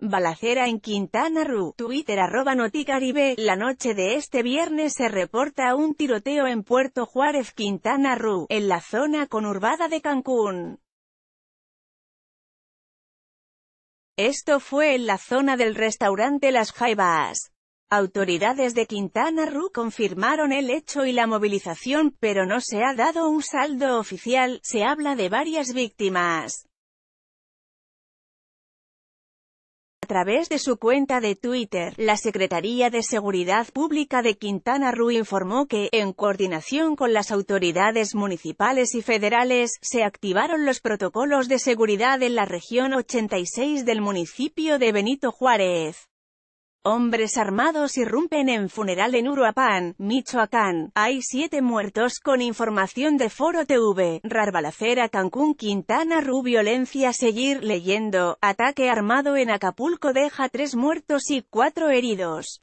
Balacera en Quintana Roo, Twitter arroba noticaribe, la noche de este viernes se reporta un tiroteo en Puerto Juárez, Quintana Roo, en la zona conurbada de Cancún. Esto fue en la zona del restaurante Las Jaivas. Autoridades de Quintana Roo confirmaron el hecho y la movilización, pero no se ha dado un saldo oficial, se habla de varias víctimas. A través de su cuenta de Twitter, la Secretaría de Seguridad Pública de Quintana Roo informó que, en coordinación con las autoridades municipales y federales, se activaron los protocolos de seguridad en la región 86 del municipio de Benito Juárez. Hombres armados irrumpen en funeral en Uruapan, Michoacán. Hay siete muertos con información de Foro TV. Rarbalacera Cancún Quintana Roo Violencia Seguir leyendo. Ataque armado en Acapulco deja tres muertos y cuatro heridos.